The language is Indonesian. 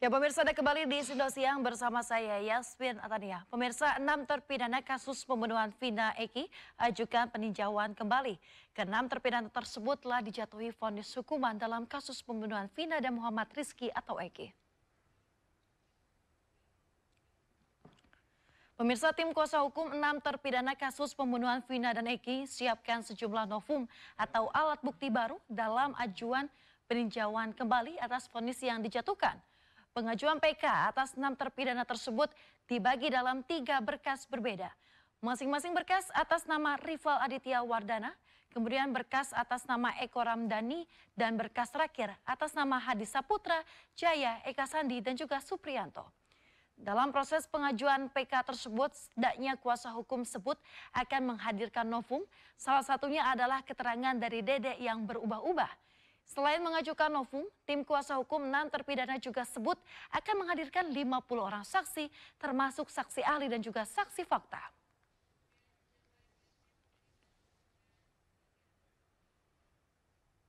Ya pemirsa Anda kembali di Sindo Siang bersama saya Yasmin Atania. Pemirsa enam terpidana kasus pembunuhan Vina Eki ajukan peninjauan kembali. Keenam terpidana tersebut telah dijatuhi vonis hukuman dalam kasus pembunuhan Vina dan Muhammad Rizki atau Eki. Pemirsa tim kuasa hukum enam terpidana kasus pembunuhan Vina dan Eki siapkan sejumlah novum atau alat bukti baru dalam ajuan peninjauan kembali atas vonis yang dijatuhkan. Pengajuan PK atas enam terpidana tersebut dibagi dalam tiga berkas berbeda. Masing-masing berkas atas nama rival Aditya Wardana, kemudian berkas atas nama Eko Ramdhani, dan berkas terakhir atas nama Hadi Saputra, Jaya Eka Sandi, dan juga Suprianto. Dalam proses pengajuan PK tersebut, setidaknya kuasa hukum sebut akan menghadirkan novum, salah satunya adalah keterangan dari Dede yang berubah-ubah. Selain mengajukan Novum, tim kuasa hukum enam terpidana juga sebut akan menghadirkan 50 orang saksi termasuk saksi ahli dan juga saksi fakta.